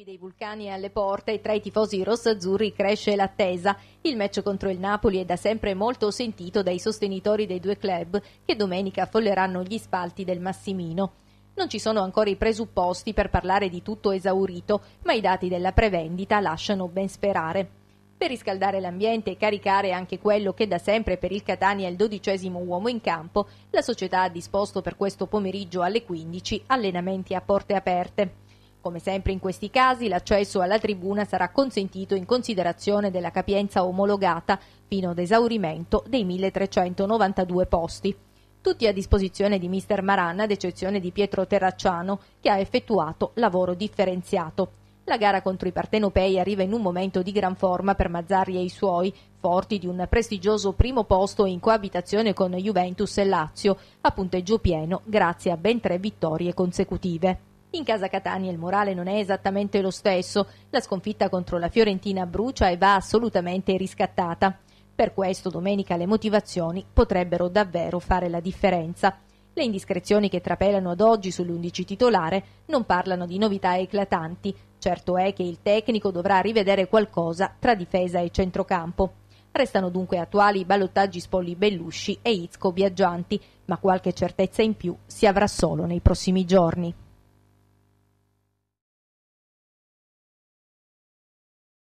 derby dei vulcani alle porte e tra i tifosi rossazzurri cresce l'attesa. Il match contro il Napoli è da sempre molto sentito dai sostenitori dei due club che domenica folleranno gli spalti del Massimino. Non ci sono ancora i presupposti per parlare di tutto esaurito, ma i dati della prevendita lasciano ben sperare. Per riscaldare l'ambiente e caricare anche quello che da sempre per il Catania è il dodicesimo uomo in campo, la società ha disposto per questo pomeriggio alle 15 allenamenti a porte aperte. Come sempre in questi casi, l'accesso alla tribuna sarà consentito in considerazione della capienza omologata fino ad esaurimento dei 1392 posti. Tutti a disposizione di Mr. Maran, ad eccezione di Pietro Terracciano, che ha effettuato lavoro differenziato. La gara contro i partenopei arriva in un momento di gran forma per Mazzarri e i suoi, forti di un prestigioso primo posto in coabitazione con Juventus e Lazio, a punteggio pieno grazie a ben tre vittorie consecutive. In casa Catania il morale non è esattamente lo stesso, la sconfitta contro la Fiorentina brucia e va assolutamente riscattata. Per questo domenica le motivazioni potrebbero davvero fare la differenza. Le indiscrezioni che trapelano ad oggi sull'11 titolare non parlano di novità eclatanti, certo è che il tecnico dovrà rivedere qualcosa tra difesa e centrocampo. Restano dunque attuali i ballottaggi Spolli Bellusci e Izco Viaggianti, ma qualche certezza in più si avrà solo nei prossimi giorni.